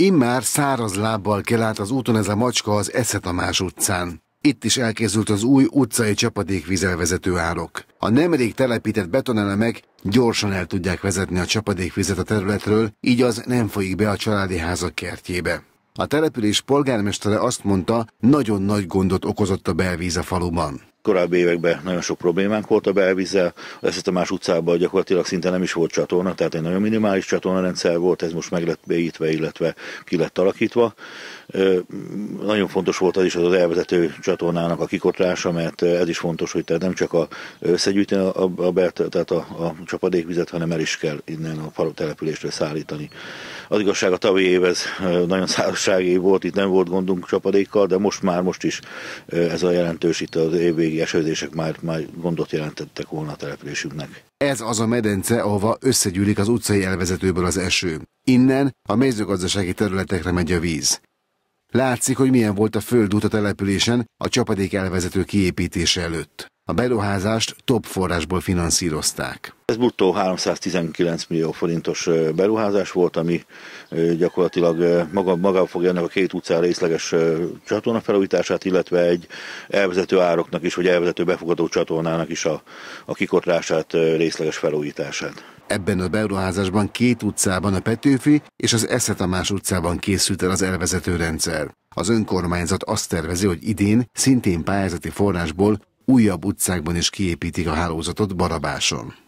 Immár száraz lábbal kelált az úton ez a macska az Eszetamás utcán. Itt is elkészült az új utcai csapadékvizelvezető árok. A nemrég telepített betonelemek gyorsan el tudják vezetni a csapadékvizet a területről, így az nem folyik be a családi házak kertjébe. A település polgármestere azt mondta, nagyon nagy gondot okozott a belvíz a faluban korábbi években nagyon sok problémánk volt a belvízzel, a Eszetemás utcában gyakorlatilag szinte nem is volt csatorna, tehát egy nagyon minimális csatornarendszer volt, ez most meg lett beítve, illetve ki lett alakítva. Nagyon fontos volt az is az, az elvezető csatornának a kikotlása, mert ez is fontos, hogy tehát nem csak a, összegyűjteni a, a, tehát a, a csapadékvizet, hanem el is kell innen a falu településre szállítani. Az igazság a tavalyi év ez nagyon szárazság év volt, itt nem volt gondunk csapadékkal, de most már most is ez a jelentős, itt az évvégi esőzések már, már gondot jelentettek volna a településünknek. Ez az a medence, ahova összegyűlik az utcai elvezetőből az eső. Innen a mezőgazdasági területekre megy a víz. Látszik, hogy milyen volt a földút a településen a csapadék elvezető kiépítése előtt. A beruházást top forrásból finanszírozták. Ez bruttó 319 millió forintos beruházás volt, ami gyakorlatilag maga, maga fogja ennek a két utcán részleges csatorna felújítását, illetve egy elvezető ároknak is, vagy elvezető befogadó csatornának is a, a kikotrását, részleges felújítását. Ebben a beruházásban két utcában a Petőfi és az más utcában készült el az elvezető rendszer. Az önkormányzat azt tervezi, hogy idén szintén pályázati forrásból újabb utcákban is kiépítik a hálózatot Barabáson.